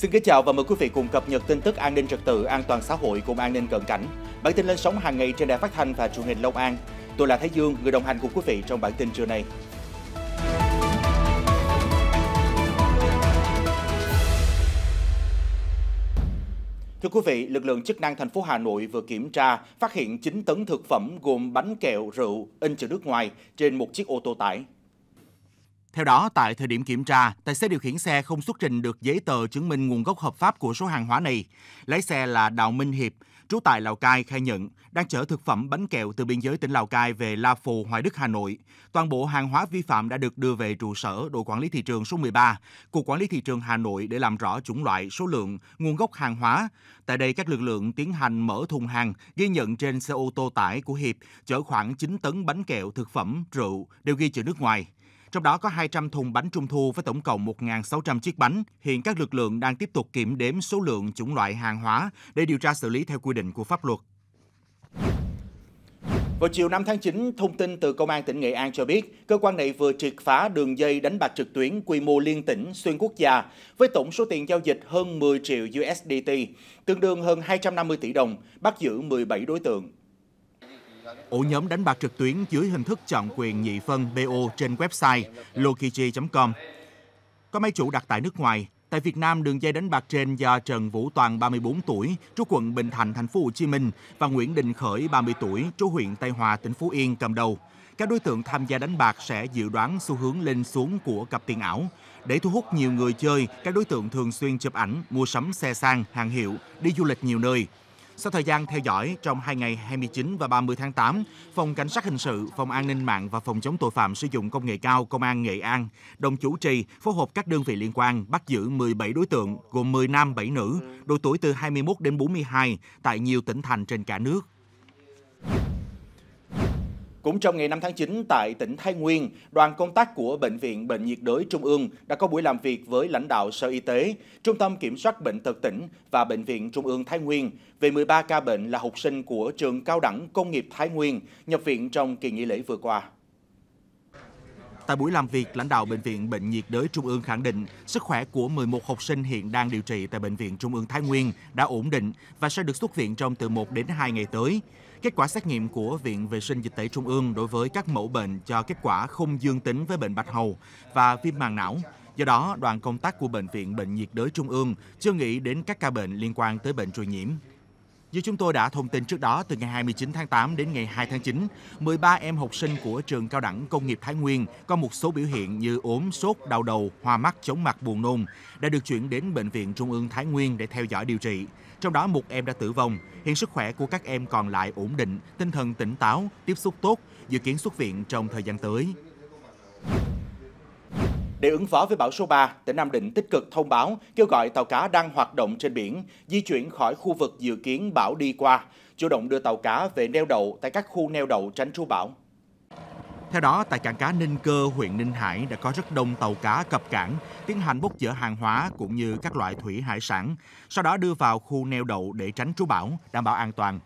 Xin kính chào và mời quý vị cùng cập nhật tin tức an ninh trật tự, an toàn xã hội cùng an ninh cận cảnh. Bản tin lên sóng hàng ngày trên đài phát thanh và truyền hình Long An. Tôi là Thái Dương, người đồng hành cùng quý vị trong bản tin trưa nay. Thưa quý vị, lực lượng chức năng thành phố Hà Nội vừa kiểm tra, phát hiện 9 tấn thực phẩm gồm bánh kẹo, rượu, in chữ nước ngoài trên một chiếc ô tô tải. Theo đó, tại thời điểm kiểm tra, tài xế điều khiển xe không xuất trình được giấy tờ chứng minh nguồn gốc hợp pháp của số hàng hóa này. Lái xe là Đào Minh Hiệp, trú tại Lào Cai khai nhận đang chở thực phẩm bánh kẹo từ biên giới tỉnh Lào Cai về La Phù, Hoài Đức, Hà Nội. Toàn bộ hàng hóa vi phạm đã được đưa về trụ sở đội quản lý thị trường số 13, Cục Quản lý thị trường Hà Nội để làm rõ chủng loại, số lượng, nguồn gốc hàng hóa. Tại đây, các lực lượng tiến hành mở thùng hàng, ghi nhận trên xe ô tô tải của Hiệp chở khoảng 9 tấn bánh kẹo, thực phẩm, rượu đều ghi chữ nước ngoài trong đó có 200 thùng bánh trung thu với tổng cộng 1.600 chiếc bánh. Hiện các lực lượng đang tiếp tục kiểm đếm số lượng chủng loại hàng hóa để điều tra xử lý theo quy định của pháp luật. Vào chiều 5 tháng 9, thông tin từ Công an tỉnh Nghệ An cho biết, cơ quan này vừa triệt phá đường dây đánh bạc trực tuyến quy mô liên tỉnh xuyên quốc gia với tổng số tiền giao dịch hơn 10 triệu USDT, tương đương hơn 250 tỷ đồng, bắt giữ 17 đối tượng. Ổ nhóm đánh bạc trực tuyến dưới hình thức chọn quyền nhị phân BO trên website lokiji.com. Có máy chủ đặt tại nước ngoài. Tại Việt Nam, đường dây đánh bạc trên do Trần Vũ Toàn 34 tuổi, trú quận Bình Thạnh, thành phố Hồ Chí Minh và Nguyễn Đình Khởi 30 tuổi, trú huyện Tây Hòa, tỉnh Phú Yên cầm đầu. Các đối tượng tham gia đánh bạc sẽ dự đoán xu hướng lên xuống của cặp tiền ảo. Để thu hút nhiều người chơi, các đối tượng thường xuyên chụp ảnh, mua sắm xe sang, hàng hiệu, đi du lịch nhiều nơi. Sau thời gian theo dõi, trong hai ngày 29 và 30 tháng 8, Phòng Cảnh sát Hình sự, Phòng An ninh mạng và Phòng chống tội phạm sử dụng công nghệ cao Công an Nghệ An đồng chủ trì phối hợp các đơn vị liên quan bắt giữ 17 đối tượng gồm 10 nam 7 nữ, độ tuổi từ 21 đến 42 tại nhiều tỉnh thành trên cả nước. Cũng trong ngày 5 tháng 9 tại tỉnh Thái Nguyên, đoàn công tác của Bệnh viện Bệnh nhiệt đới Trung ương đã có buổi làm việc với lãnh đạo Sở Y tế, Trung tâm Kiểm soát Bệnh tật tỉnh và Bệnh viện Trung ương Thái Nguyên về 13 ca bệnh là học sinh của trường cao đẳng công nghiệp Thái Nguyên nhập viện trong kỳ nghỉ lễ vừa qua. Tại buổi làm việc, lãnh đạo Bệnh viện Bệnh nhiệt đới Trung ương khẳng định sức khỏe của 11 học sinh hiện đang điều trị tại Bệnh viện Trung ương Thái Nguyên đã ổn định và sẽ được xuất viện trong từ 1 đến 2 ngày tới. Kết quả xét nghiệm của Viện Vệ sinh Dịch tễ Trung ương đối với các mẫu bệnh cho kết quả không dương tính với bệnh bạch hầu và viêm màng não. Do đó, đoàn công tác của Bệnh viện Bệnh nhiệt đới Trung ương chưa nghĩ đến các ca bệnh liên quan tới bệnh truyền nhiễm. Như chúng tôi đã thông tin trước đó, từ ngày 29 tháng 8 đến ngày 2 tháng 9, 13 em học sinh của trường cao đẳng công nghiệp Thái Nguyên có một số biểu hiện như ốm, sốt, đau đầu, hoa mắt, chóng mặt, buồn nôn đã được chuyển đến Bệnh viện Trung ương Thái Nguyên để theo dõi điều trị. Trong đó một em đã tử vong. Hiện sức khỏe của các em còn lại ổn định, tinh thần tỉnh táo, tiếp xúc tốt, dự kiến xuất viện trong thời gian tới. Để ứng phó với bão số 3, tỉnh Nam Định tích cực thông báo kêu gọi tàu cá đang hoạt động trên biển di chuyển khỏi khu vực dự kiến bão đi qua, chủ động đưa tàu cá về neo đậu tại các khu neo đậu tránh trú bão. Theo đó, tại cảng cá Ninh Cơ, huyện Ninh Hải đã có rất đông tàu cá cập cảng, tiến hành bốc dỡ hàng hóa cũng như các loại thủy hải sản, sau đó đưa vào khu neo đậu để tránh trú bão, đảm bảo an toàn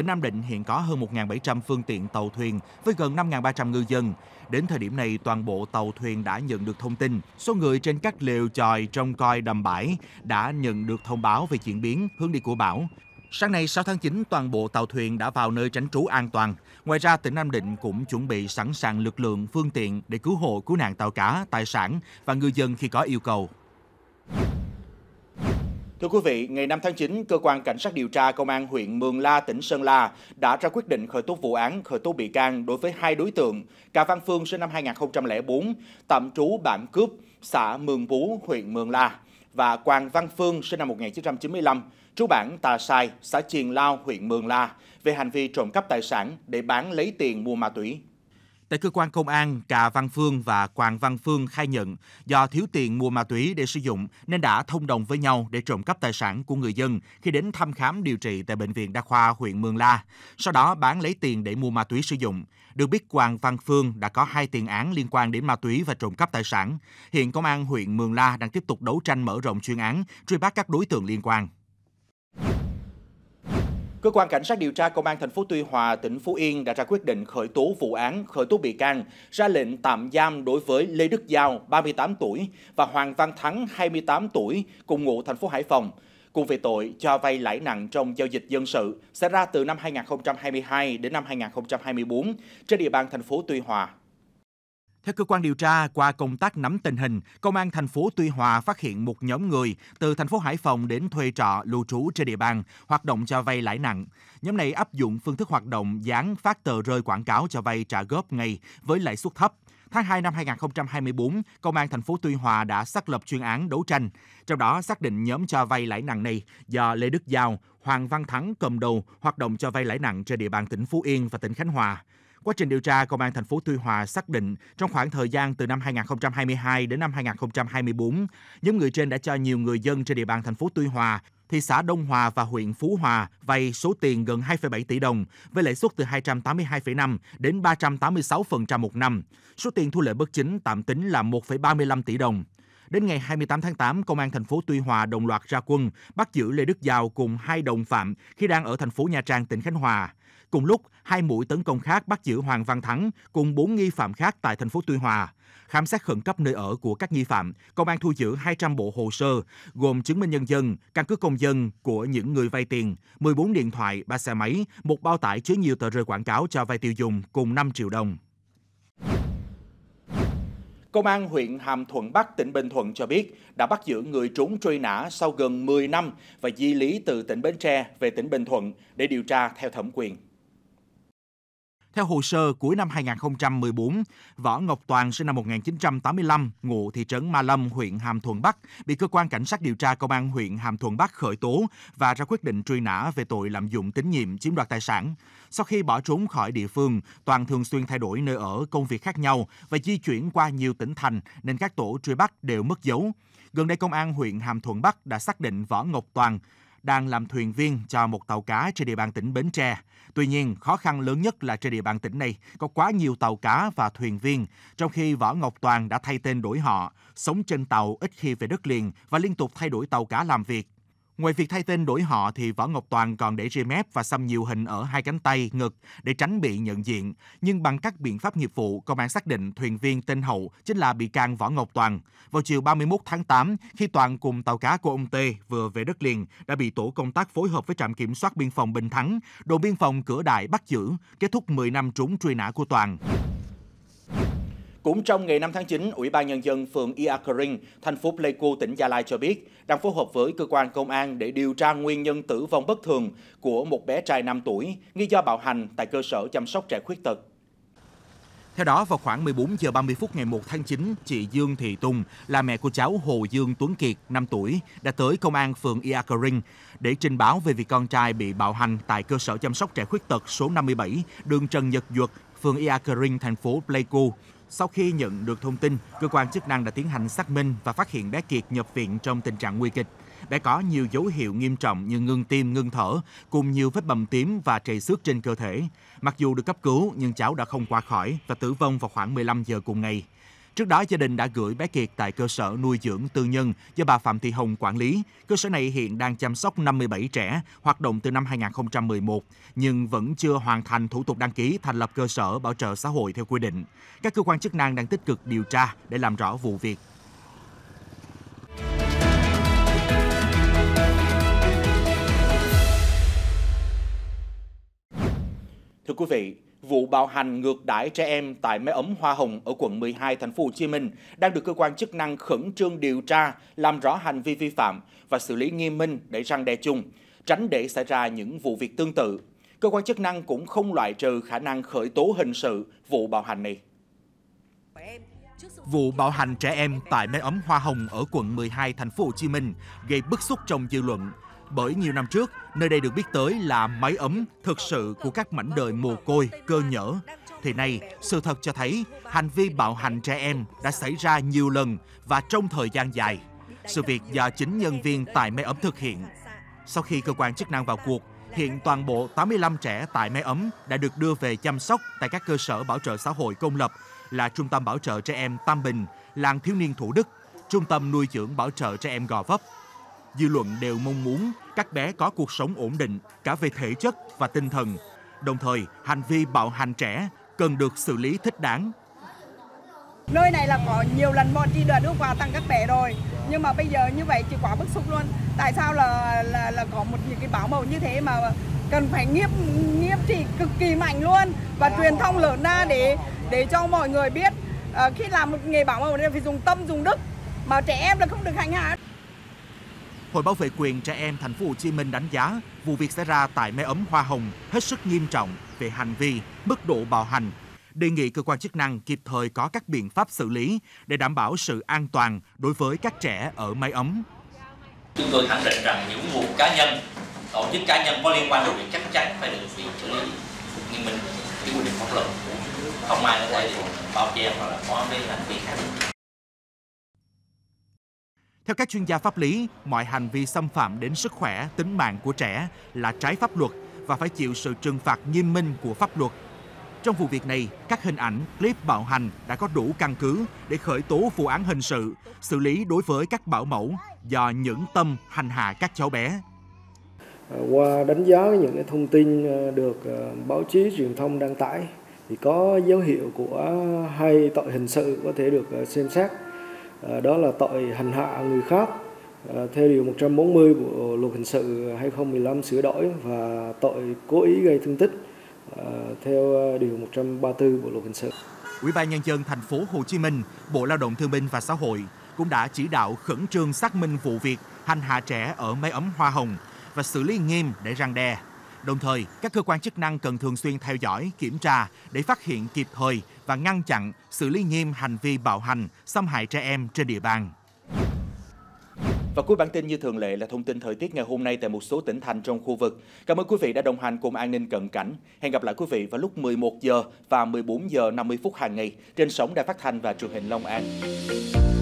tỉnh Nam Định hiện có hơn 1.700 phương tiện tàu thuyền với gần 5.300 ngư dân. Đến thời điểm này, toàn bộ tàu thuyền đã nhận được thông tin. Số người trên các liều chòi trong coi đầm bãi đã nhận được thông báo về diễn biến hướng đi của bão. Sáng nay 6 tháng 9, toàn bộ tàu thuyền đã vào nơi tránh trú an toàn. Ngoài ra, tỉnh Nam Định cũng chuẩn bị sẵn sàng lực lượng, phương tiện để cứu hộ, cứu nạn tàu cá, tài sản và ngư dân khi có yêu cầu. Thưa quý vị, ngày 5 tháng 9, Cơ quan Cảnh sát điều tra Công an huyện Mường La, tỉnh Sơn La đã ra quyết định khởi tố vụ án, khởi tố bị can đối với hai đối tượng, Cà Văn Phương sinh năm 2004, tạm trú bản Cướp, xã Mường Bú, huyện Mường La và Quang Văn Phương sinh năm 1995, trú bản Tà Sai, xã Triền Lao, huyện Mường La về hành vi trộm cắp tài sản để bán lấy tiền mua ma túy. Tại cơ quan công an, cà Văn Phương và quang Văn Phương khai nhận do thiếu tiền mua ma túy để sử dụng nên đã thông đồng với nhau để trộm cắp tài sản của người dân khi đến thăm khám điều trị tại Bệnh viện Đa khoa huyện Mường La, sau đó bán lấy tiền để mua ma túy sử dụng. Được biết, quang Văn Phương đã có hai tiền án liên quan đến ma túy và trộm cắp tài sản. Hiện Công an huyện Mường La đang tiếp tục đấu tranh mở rộng chuyên án, truy bắt các đối tượng liên quan. Cơ quan cảnh sát điều tra công an thành phố Tuy Hòa, tỉnh Phú Yên đã ra quyết định khởi tố vụ án, khởi tố bị can, ra lệnh tạm giam đối với Lê Đức Giao, 38 tuổi và Hoàng Văn Thắng, 28 tuổi, cùng ngụ thành phố Hải Phòng cùng về tội cho vay lãi nặng trong giao dịch dân sự xảy ra từ năm 2022 đến năm 2024 trên địa bàn thành phố Tuy Hòa. Theo cơ quan điều tra, qua công tác nắm tình hình, công an thành phố Tuy Hòa phát hiện một nhóm người từ thành phố Hải Phòng đến thuê trọ lưu trú trên địa bàn, hoạt động cho vay lãi nặng. Nhóm này áp dụng phương thức hoạt động dán phát tờ rơi quảng cáo cho vay trả góp ngay với lãi suất thấp. Tháng 2 năm 2024, Công an thành phố Tuy Hòa đã xác lập chuyên án đấu tranh, trong đó xác định nhóm cho vay lãi nặng này do Lê Đức Giao, Hoàng Văn Thắng cầm đầu hoạt động cho vay lãi nặng trên địa bàn tỉnh Phú Yên và tỉnh Khánh Hòa. Quá trình điều tra, Công an thành phố Tuy Hòa xác định trong khoảng thời gian từ năm 2022 đến năm 2024, nhóm người trên đã cho nhiều người dân trên địa bàn thành phố Tuy Hòa thị xã Đông Hòa và huyện Phú Hòa vay số tiền gần 2,7 tỷ đồng với lãi suất từ 282,5 đến 386% một năm. Số tiền thu lợi bất chính tạm tính là 1,35 tỷ đồng. Đến ngày 28 tháng 8, Công an thành phố Tuy Hòa đồng loạt ra quân, bắt giữ Lê Đức Giàu cùng hai đồng phạm khi đang ở thành phố Nha Trang, tỉnh Khánh Hòa. Cùng lúc, hai mũi tấn công khác bắt giữ Hoàng Văn Thắng cùng bốn nghi phạm khác tại thành phố Tuy Hòa. Khám xét khẩn cấp nơi ở của các nghi phạm, công an thu giữ 200 bộ hồ sơ gồm chứng minh nhân dân, căn cước công dân của những người vay tiền, 14 điện thoại, 3 xe máy, một bao tải chứa nhiều tờ rơi quảng cáo cho vay tiêu dùng cùng 5 triệu đồng. Công an huyện Hàm Thuận Bắc, tỉnh Bình Thuận cho biết đã bắt giữ người trốn truy nã sau gần 10 năm và di lý từ tỉnh Bến Tre về tỉnh Bình Thuận để điều tra theo thẩm quyền. Theo hồ sơ cuối năm 2014, Võ Ngọc Toàn sinh năm 1985, ngụ thị trấn Ma Lâm, huyện Hàm Thuận Bắc, bị cơ quan cảnh sát điều tra công an huyện Hàm Thuận Bắc khởi tố và ra quyết định truy nã về tội lạm dụng tín nhiệm chiếm đoạt tài sản. Sau khi bỏ trốn khỏi địa phương, Toàn thường xuyên thay đổi nơi ở, công việc khác nhau và di chuyển qua nhiều tỉnh thành nên các tổ truy bắt đều mất dấu. Gần đây công an huyện Hàm Thuận Bắc đã xác định Võ Ngọc Toàn đang làm thuyền viên cho một tàu cá trên địa bàn tỉnh Bến Tre. Tuy nhiên, khó khăn lớn nhất là trên địa bàn tỉnh này có quá nhiều tàu cá và thuyền viên, trong khi Võ Ngọc Toàn đã thay tên đổi họ, sống trên tàu ít khi về đất liền và liên tục thay đổi tàu cá làm việc. Ngoài việc thay tên đổi họ thì Võ Ngọc Toàn còn để ria mép và xăm nhiều hình ở hai cánh tay, ngực để tránh bị nhận diện. Nhưng bằng các biện pháp nghiệp vụ, công an xác định thuyền viên tên Hậu chính là bị can Võ Ngọc Toàn. Vào chiều 31 tháng 8, khi Toàn cùng tàu cá của ông Tê vừa về đất liền, đã bị tổ công tác phối hợp với trạm kiểm soát biên phòng Bình Thắng, đồn biên phòng Cửa Đại bắt giữ, kết thúc 10 năm trốn truy nã của Toàn. Cũng trong ngày 5 tháng 9, Ủy ban Nhân dân phường Ia thành phố Pleiku, tỉnh Gia Lai cho biết đang phối hợp với cơ quan công an để điều tra nguyên nhân tử vong bất thường của một bé trai 5 tuổi nghi do bạo hành tại cơ sở chăm sóc trẻ khuyết tật. Theo đó, vào khoảng 14 giờ 30 phút ngày 1 tháng 9, chị Dương Thị Tùng là mẹ của cháu Hồ Dương Tuấn Kiệt, 5 tuổi, đã tới công an phường Iacring để trình báo về việc con trai bị bạo hành tại cơ sở chăm sóc trẻ khuyết tật số 57, đường Trần Nhật Duật, phường Iacring, thành phố Pleiku. Sau khi nhận được thông tin, cơ quan chức năng đã tiến hành xác minh và phát hiện bé Kiệt nhập viện trong tình trạng nguy kịch. Bé có nhiều dấu hiệu nghiêm trọng như ngưng tim, ngưng thở, cùng nhiều vết bầm tím và trầy xước trên cơ thể. Mặc dù được cấp cứu, nhưng cháu đã không qua khỏi và tử vong vào khoảng 15 giờ cùng ngày. Trước đó, gia đình đã gửi bé Kiệt tại cơ sở nuôi dưỡng tư nhân do bà Phạm Thị Hồng quản lý. Cơ sở này hiện đang chăm sóc 57 trẻ, hoạt động từ năm 2011, nhưng vẫn chưa hoàn thành thủ tục đăng ký thành lập cơ sở bảo trợ xã hội theo quy định. Các cơ quan chức năng đang tích cực điều tra để làm rõ vụ việc. Thưa quý vị, Vụ bạo hành ngược đãi trẻ em tại máy ấm Hoa Hồng ở quận 12 thành phố Hồ Chí Minh đang được cơ quan chức năng khẩn trương điều tra, làm rõ hành vi vi phạm và xử lý nghiêm minh để răng đe chung, tránh để xảy ra những vụ việc tương tự. Cơ quan chức năng cũng không loại trừ khả năng khởi tố hình sự vụ bạo hành này. Vụ bạo hành trẻ em tại máy ấm Hoa Hồng ở quận 12 thành phố Hồ Chí Minh gây bức xúc trong dư luận bởi nhiều năm trước, nơi đây được biết tới là máy ấm thực sự của các mảnh đời mồ côi, cơ nhở. Thì nay, sự thật cho thấy hành vi bạo hành trẻ em đã xảy ra nhiều lần và trong thời gian dài. Sự việc do chính nhân viên tại máy ấm thực hiện. Sau khi cơ quan chức năng vào cuộc, hiện toàn bộ 85 trẻ tại máy ấm đã được đưa về chăm sóc tại các cơ sở bảo trợ xã hội công lập là Trung tâm Bảo trợ Trẻ Em Tam Bình, Làng Thiếu niên Thủ Đức, Trung tâm Nuôi dưỡng Bảo trợ Trẻ Em Gò Vấp, dư luận đều mong muốn các bé có cuộc sống ổn định cả về thể chất và tinh thần. Đồng thời, hành vi bạo hành trẻ cần được xử lý thích đáng. Nơi này là có nhiều lần bọn chị đã đưa quà tặng các bé rồi, nhưng mà bây giờ như vậy chị quá bức xúc luôn. Tại sao là là là có một những cái bảo mẫu như thế mà cần phải nghiêm nghiêm trị cực kỳ mạnh luôn và truyền thông lớn ra để để cho mọi người biết à, khi làm một nghề bảo mẫu này phải dùng tâm dùng đức mà trẻ em là không được hành hạ Hội bảo vệ quyền trẻ em thành phố Hồ Chí Minh đánh giá vụ việc xảy ra tại mé ấm Hoa Hồng hết sức nghiêm trọng về hành vi, mức độ bạo hành. Đề nghị cơ quan chức năng kịp thời có các biện pháp xử lý để đảm bảo sự an toàn đối với các trẻ ở mái ấm. Chúng tôi khẳng định rằng những vụ cá nhân, tổ chức cá nhân có liên quan đến việc chắc chắn phải được bị xử lý nghiêm minh theo quy định pháp luật. Không ai có thể bao che hoặc là có cái hành vi khác. Theo các chuyên gia pháp lý, mọi hành vi xâm phạm đến sức khỏe, tính mạng của trẻ là trái pháp luật và phải chịu sự trừng phạt nghiêm minh của pháp luật. Trong vụ việc này, các hình ảnh, clip bạo hành đã có đủ căn cứ để khởi tố vụ án hình sự, xử lý đối với các bảo mẫu do những tâm hành hạ các cháu bé. À, qua đánh giá những thông tin à, được à, báo chí truyền thông đăng tải thì có dấu hiệu của hai tội hình sự có thể được xem xét Ờ, đó là tội hành hạ người khác ờ, theo điều 140 của luật hình sự 2015 sửa đổi và tội cố ý gây thương tích ờ, theo điều 134 bộ luật hình sự. Ủy ban nhân dân thành phố Hồ Chí Minh, Bộ Lao động Thương binh và Xã hội cũng đã chỉ đạo khẩn trương xác minh vụ việc hành hạ trẻ ở máy ấm Hoa Hồng và xử lý nghiêm để răng đe. Đồng thời, các cơ quan chức năng cần thường xuyên theo dõi, kiểm tra để phát hiện kịp thời và ngăn chặn xử lý nghiêm hành vi bạo hành, xâm hại trẻ em trên địa bàn. Và cuối bản tin như thường lệ là thông tin thời tiết ngày hôm nay tại một số tỉnh thành trong khu vực. Cảm ơn quý vị đã đồng hành cùng an ninh cận cảnh. Hẹn gặp lại quý vị vào lúc 11 giờ và 14 giờ 50 phút hàng ngày trên sóng Đài Phát thanh và Truyền hình Long An.